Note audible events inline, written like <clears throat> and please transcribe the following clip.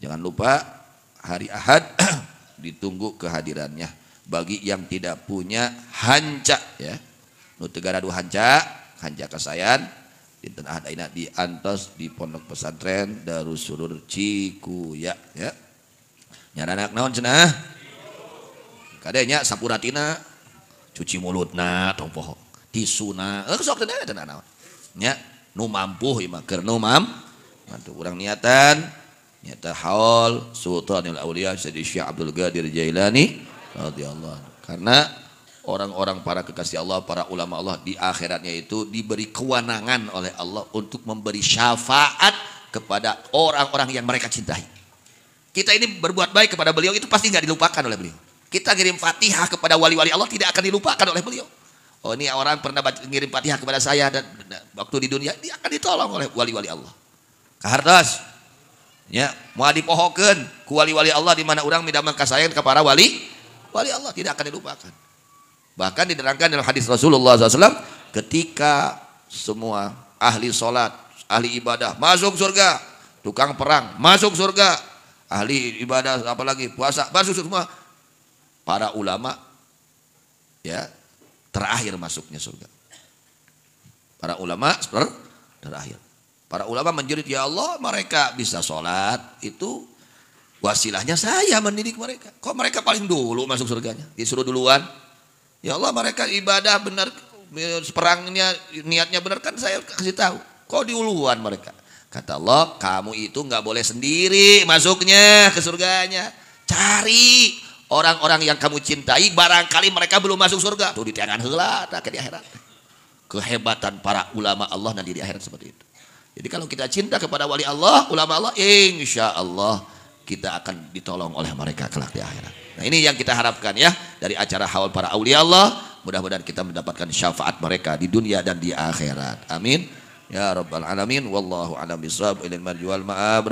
Jangan lupa hari Ahad <clears throat> ditunggu kehadirannya. Bagi yang tidak punya hanca ya. Nu garadu hanca, hanca kasayan di tanah daina di antos di pondok pesantren Darussulur Cikuya ya. anak naon cenah? nya sapuratina cuci mulutna tong poho. Tisuna, eh sok teh naon. Nya nu mampu imah keur nu mam. Mantu urang niatan Nyata haul Sultanul Aulia Syed Syekh Abdul Ghadir Jailani radhiyallahu Karena orang-orang para kekasih Allah, para ulama Allah di akhiratnya itu diberi kewenangan oleh Allah untuk memberi syafaat kepada orang-orang yang mereka cintai. Kita ini berbuat baik kepada beliau itu pasti nggak dilupakan oleh beliau. Kita ngirim fatihah kepada wali-wali Allah tidak akan dilupakan oleh beliau. Oh ini orang pernah ngirim fatihah kepada saya dan waktu di dunia dia akan ditolong oleh wali-wali Allah. Kehartas, ya mau dipohokan ku wali-wali Allah di mana orang tidak mengkasihkan kepada wali wali Allah tidak akan dilupakan bahkan diterangkan dalam hadis Rasulullah SAW ketika semua ahli sholat ahli ibadah masuk surga tukang perang masuk surga ahli ibadah apalagi puasa masuk semua para ulama ya terakhir masuknya surga para ulama terakhir Para ulama menjerit, ya Allah mereka bisa sholat, itu wasilahnya saya mendidik mereka. Kok mereka paling dulu masuk surganya? Disuruh duluan. Ya Allah mereka ibadah benar, perangnya niatnya benar kan saya kasih tahu. Kok diuluan mereka? Kata Allah, kamu itu nggak boleh sendiri masuknya ke surganya. Cari orang-orang yang kamu cintai, barangkali mereka belum masuk surga. Tuh di tangan helat nah, ke di akhirat. Kehebatan para ulama Allah nanti di akhirat seperti itu. Jadi kalau kita cinta kepada wali Allah, ulama Allah, insya Allah kita akan ditolong oleh mereka kelak di akhirat. Nah ini yang kita harapkan ya dari acara hawal para aulia Allah. Mudah-mudahan kita mendapatkan syafaat mereka di dunia dan di akhirat. Amin. Ya Rabbal Alamin. Wallahu alam bisawab. ilin marjual ma'ab.